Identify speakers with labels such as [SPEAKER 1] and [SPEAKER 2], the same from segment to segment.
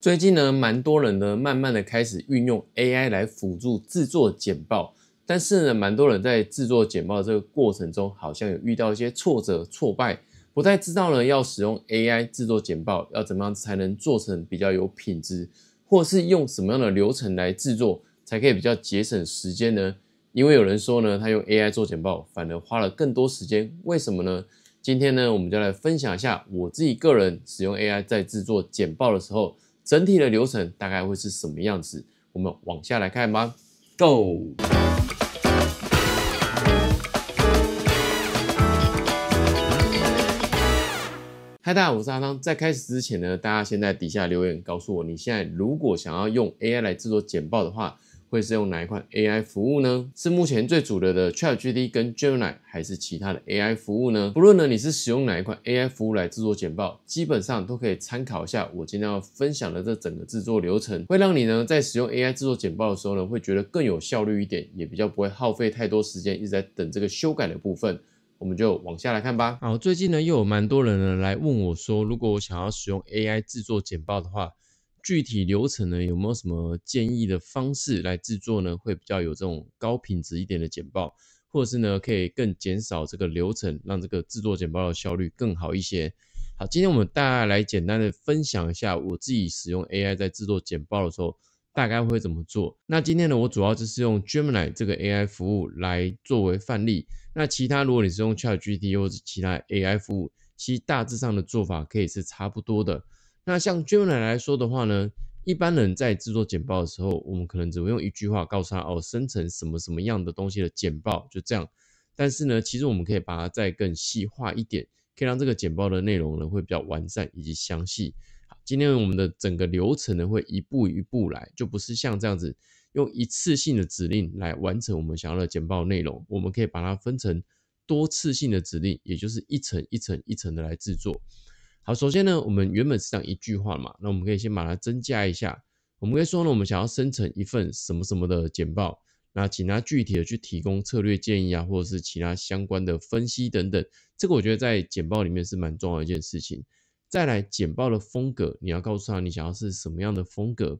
[SPEAKER 1] 最近呢，蛮多人呢，慢慢的开始运用 AI 来辅助制作简报，但是呢，蛮多人在制作简报这个过程中，好像有遇到一些挫折、挫败，不太知道呢，要使用 AI 制作简报要怎么样才能做成比较有品质，或是用什么样的流程来制作，才可以比较节省时间呢？因为有人说呢，他用 AI 做简报反而花了更多时间，为什么呢？今天呢，我们就来分享一下我自己个人使用 AI 在制作简报的时候。整体的流程大概会是什么样子？我们往下来看吧。Go，嗨大家，好，我是阿汤。在开始之前呢，大家先在底下留言告诉我，你现在如果想要用 AI 来制作简报的话。会是用哪一款 AI 服务呢？是目前最主流的 ChatGPT 跟 Gemini，还是其他的 AI 服务呢？不论呢，你是使用哪一款 AI 服务来制作简报，基本上都可以参考一下我今天要分享的这整个制作流程，会让你呢在使用 AI 制作简报的时候呢，会觉得更有效率一点，也比较不会耗费太多时间一直在等这个修改的部分。我们就往下来看吧。好，最近呢又有蛮多人呢来问我说，如果我想要使用 AI 制作简报的话。具体流程呢，有没有什么建议的方式来制作呢？会比较有这种高品质一点的剪报，或者是呢，可以更减少这个流程，让这个制作简报的效率更好一些。好，今天我们大家来简单的分享一下我自己使用 AI 在制作简报的时候大概会怎么做。那今天呢，我主要就是用 Gemini 这个 AI 服务来作为范例。那其他如果你是用 ChatGPT 或者其他 AI 服务，其实大致上的做法可以是差不多的。那像 GPT 来说的话呢，一般人在制作简报的时候，我们可能只会用一句话告诉他哦，生成什么什么样的东西的简报，就这样。但是呢，其实我们可以把它再更细化一点，可以让这个简报的内容呢会比较完善以及详细。今天我们的整个流程呢会一步一步来，就不是像这样子用一次性的指令来完成我们想要的简报内容。我们可以把它分成多次性的指令，也就是一层一层一层的来制作。好，首先呢，我们原本是讲一句话嘛，那我们可以先把它增加一下。我们可以说呢，我们想要生成一份什么什么的简报，那请他具体的去提供策略建议啊，或者是其他相关的分析等等。这个我觉得在简报里面是蛮重要一件事情。再来，简报的风格，你要告诉他你想要是什么样的风格。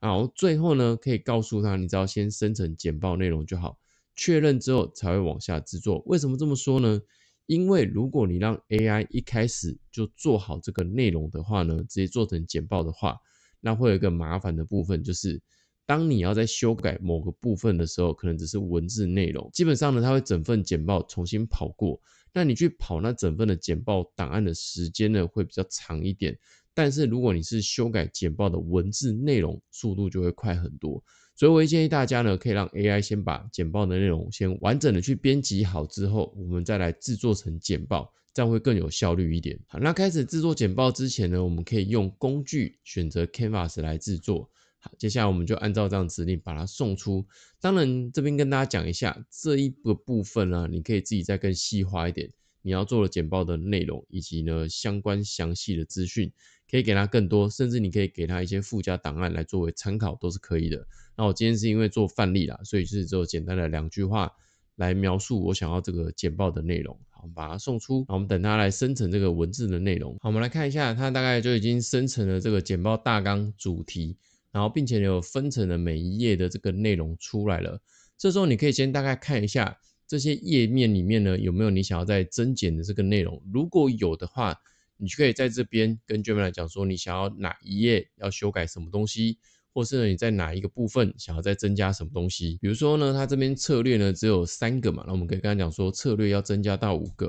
[SPEAKER 1] 好，最后呢，可以告诉他，你只要先生成简报内容就好，确认之后才会往下制作。为什么这么说呢？因为如果你让 AI 一开始就做好这个内容的话呢，直接做成简报的话，那会有一个麻烦的部分，就是当你要在修改某个部分的时候，可能只是文字内容，基本上呢，它会整份简报重新跑过，那你去跑那整份的简报档案的时间呢会比较长一点，但是如果你是修改简报的文字内容，速度就会快很多。所以我也建议大家呢，可以让 AI 先把简报的内容先完整的去编辑好之后，我们再来制作成简报，这样会更有效率一点。好，那开始制作简报之前呢，我们可以用工具选择 Canvas 来制作。好，接下来我们就按照这样指令把它送出。当然，这边跟大家讲一下，这一个部分呢，你可以自己再更细化一点。你要做的简报的内容，以及呢相关详细的资讯，可以给他更多，甚至你可以给他一些附加档案来作为参考，都是可以的。那我今天是因为做范例啦，所以是只有简单的两句话来描述我想要这个简报的内容。好，我们把它送出，我们等它来生成这个文字的内容。好，我们来看一下，它大概就已经生成了这个简报大纲主题，然后并且有分成了每一页的这个内容出来了。这时候你可以先大概看一下。这些页面里面呢，有没有你想要再增减的这个内容？如果有的话，你就可以在这边跟卷本来讲说，你想要哪一页要修改什么东西，或是你在哪一个部分想要再增加什么东西。比如说呢，它这边策略呢只有三个嘛，那我们可以跟他讲说，策略要增加到五个。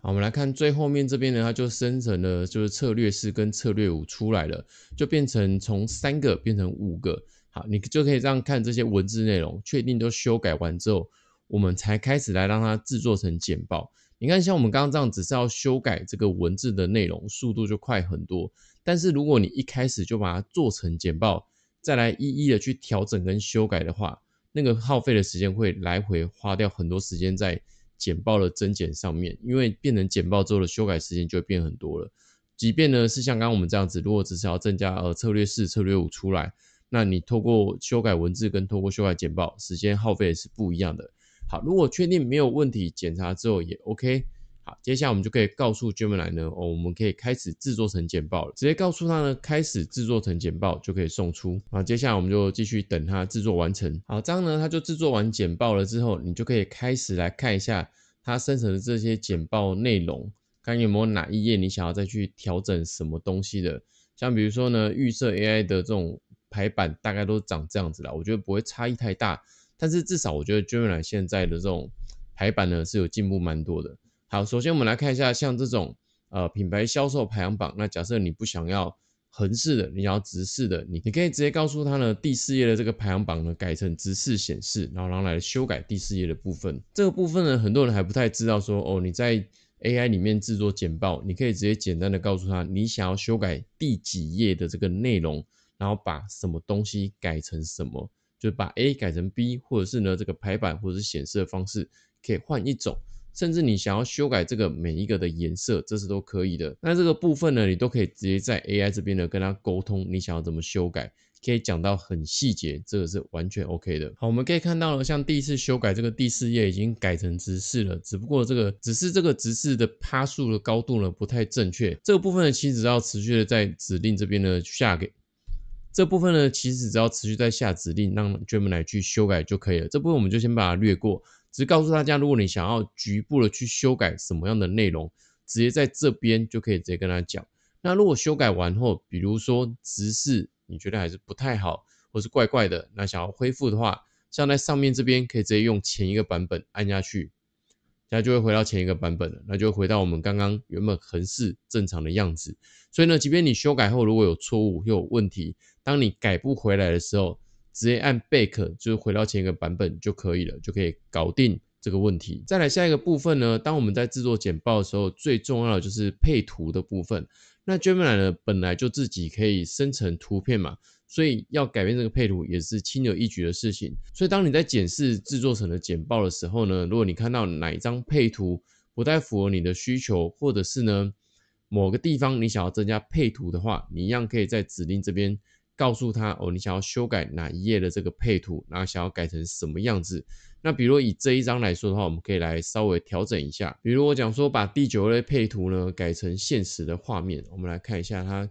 [SPEAKER 1] 好，我们来看最后面这边呢，它就生成了，就是策略四跟策略五出来了，就变成从三个变成五个。好，你就可以这样看这些文字内容，确定都修改完之后。我们才开始来让它制作成简报。你看，像我们刚刚这样，只是要修改这个文字的内容，速度就快很多。但是如果你一开始就把它做成简报，再来一一的去调整跟修改的话，那个耗费的时间会来回花掉很多时间在简报的增减上面，因为变成简报之后的修改时间就变很多了。即便呢是像刚刚我们这样子，如果只是要增加呃策略四、策略五出来，那你透过修改文字跟透过修改简报，时间耗费是不一样的。好，如果确定没有问题，检查之后也 OK。好，接下来我们就可以告诉 j u m n 来呢，哦，我们可以开始制作成简报了，直接告诉他呢，开始制作成简报就可以送出。好，接下来我们就继续等它制作完成。好，这样呢，它就制作完简报了之后，你就可以开始来看一下它生成的这些简报内容，看有没有哪一页你想要再去调整什么东西的。像比如说呢，预设 AI 的这种排版大概都长这样子啦，我觉得不会差异太大。但是至少我觉得，Gemini 现在的这种排版呢是有进步蛮多的。好，首先我们来看一下像这种呃品牌销售排行榜。那假设你不想要横式的，你想要直视的，你你可以直接告诉他呢，第四页的这个排行榜呢改成直视显示，然后来修改第四页的部分。这个部分呢，很多人还不太知道说哦，你在 AI 里面制作简报，你可以直接简单的告诉他，你想要修改第几页的这个内容，然后把什么东西改成什么。就把 A 改成 B，或者是呢这个排版或者是显示的方式可以换一种，甚至你想要修改这个每一个的颜色，这是都可以的。那这个部分呢，你都可以直接在 AI 这边呢跟它沟通，你想要怎么修改，可以讲到很细节，这个是完全 OK 的。好，我们可以看到呢，像第一次修改这个第四页已经改成直视了，只不过这个只是这个直视的趴数的高度呢不太正确，这个部分其实只要持续的在指令这边呢下给。这部分呢，其实只要持续在下指令让专 n 来去修改就可以了。这部分我们就先把它略过，只是告诉大家，如果你想要局部的去修改什么样的内容，直接在这边就可以直接跟他讲。那如果修改完后，比如说直视你觉得还是不太好，或是怪怪的，那想要恢复的话，像在上面这边可以直接用前一个版本按下去。它就会回到前一个版本了，那就回到我们刚刚原本横是正常的样子。所以呢，即便你修改后如果有错误又有问题，当你改不回来的时候，直接按 Back 就回到前一个版本就可以了，就可以搞定这个问题。再来下一个部分呢，当我们在制作简报的时候，最重要的就是配图的部分。那 Gemini 呢，本来就自己可以生成图片嘛。所以要改变这个配图也是轻而易举的事情。所以当你在检视制作成的简报的时候呢，如果你看到哪一张配图不太符合你的需求，或者是呢某个地方你想要增加配图的话，你一样可以在指令这边告诉他哦，你想要修改哪一页的这个配图，然后想要改成什么样子。那比如以这一张来说的话，我们可以来稍微调整一下。比如我讲说把第九类配图呢改成现实的画面，我们来看一下它。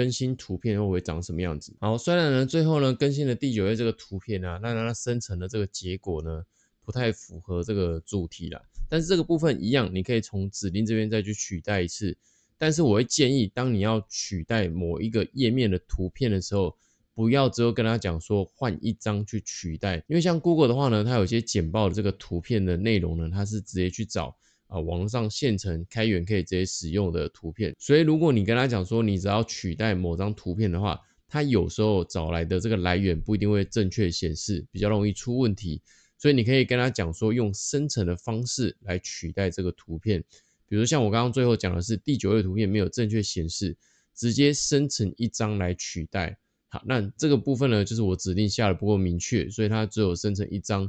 [SPEAKER 1] 更新图片会会长什么样子？好，虽然呢，最后呢，更新的第九页这个图片呢，那让它生成的这个结果呢，不太符合这个主题了。但是这个部分一样，你可以从指令这边再去取代一次。但是我会建议，当你要取代某一个页面的图片的时候，不要只有跟他讲说换一张去取代，因为像 Google 的话呢，它有些简报的这个图片的内容呢，它是直接去找。啊，网络上现成开源可以直接使用的图片，所以如果你跟他讲说你只要取代某张图片的话，他有时候找来的这个来源不一定会正确显示，比较容易出问题。所以你可以跟他讲说用生成的方式来取代这个图片，比如像我刚刚最后讲的是第九页图片没有正确显示，直接生成一张来取代。好，那这个部分呢就是我指令下的不够明确，所以它只有生成一张，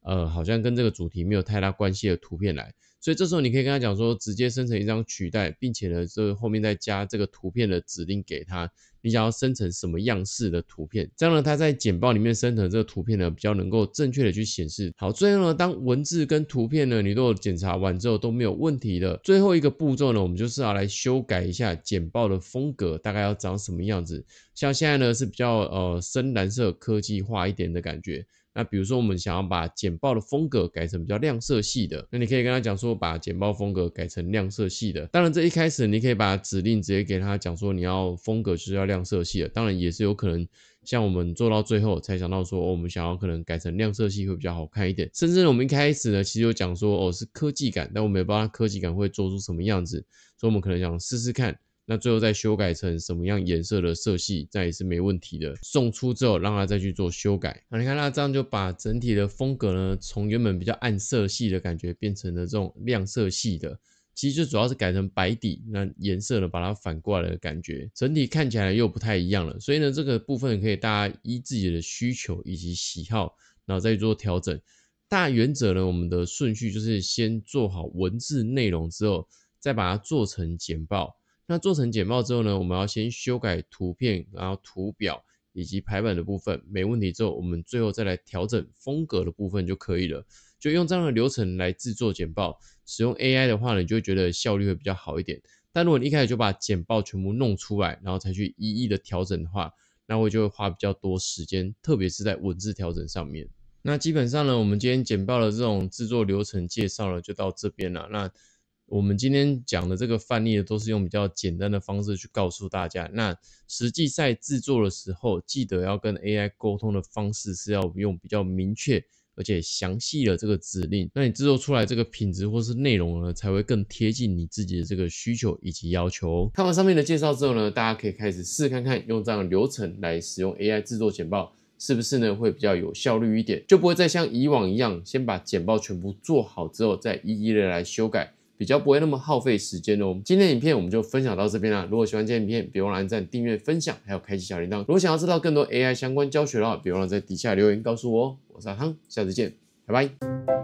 [SPEAKER 1] 呃，好像跟这个主题没有太大关系的图片来。所以这时候你可以跟他讲说，直接生成一张取代，并且呢，这后面再加这个图片的指令给他，你想要生成什么样式的图片？这样呢，他在简报里面生成这个图片呢，比较能够正确的去显示。好，最后呢，当文字跟图片呢，你都检查完之后都没有问题的，最后一个步骤呢，我们就是要来修改一下简报的风格，大概要长什么样子？像现在呢是比较呃深蓝色科技化一点的感觉。那比如说，我们想要把简报的风格改成比较亮色系的，那你可以跟他讲说，把简报风格改成亮色系的。当然，这一开始你可以把指令直接给他讲说，你要风格就是要亮色系的。当然，也是有可能，像我们做到最后才想到说，我们想要可能改成亮色系会比较好看一点。甚至我们一开始呢，其实有讲说，哦，是科技感，但我们也不知道科技感会做出什么样子，所以我们可能想试试看。那最后再修改成什么样颜色的色系，再也是没问题的。送出之后，让它再去做修改。你看，那这样就把整体的风格呢，从原本比较暗色系的感觉，变成了这种亮色系的。其实就主要是改成白底，那颜色呢，把它反过来的感觉，整体看起来又不太一样了。所以呢，这个部分可以大家依自己的需求以及喜好，然后再做调整。大原则呢，我们的顺序就是先做好文字内容之后，再把它做成简报。那做成简报之后呢，我们要先修改图片，然后图表以及排版的部分没问题之后，我们最后再来调整风格的部分就可以了。就用这样的流程来制作简报。使用 AI 的话，你就觉得效率会比较好一点。但如果你一开始就把简报全部弄出来，然后才去一一的调整的话，那我就会花比较多时间，特别是在文字调整上面。那基本上呢，我们今天简报的这种制作流程介绍呢，就到这边了。那我们今天讲的这个范例呢，都是用比较简单的方式去告诉大家。那实际在制作的时候，记得要跟 AI 沟通的方式是要用比较明确而且详细的这个指令。那你制作出来这个品质或是内容呢，才会更贴近你自己的这个需求以及要求。看完上面的介绍之后呢，大家可以开始试看看用这样的流程来使用 AI 制作简报，是不是呢会比较有效率一点，就不会再像以往一样先把简报全部做好之后再一一的来修改。比较不会那么耗费时间哦。今天影片我们就分享到这边了。如果喜欢今天影片，别忘了按赞、订阅、分享，还有开启小铃铛。如果想要知道更多 AI 相关教学的话，别忘了在底下留言告诉我。我是阿汤，下次见，拜拜。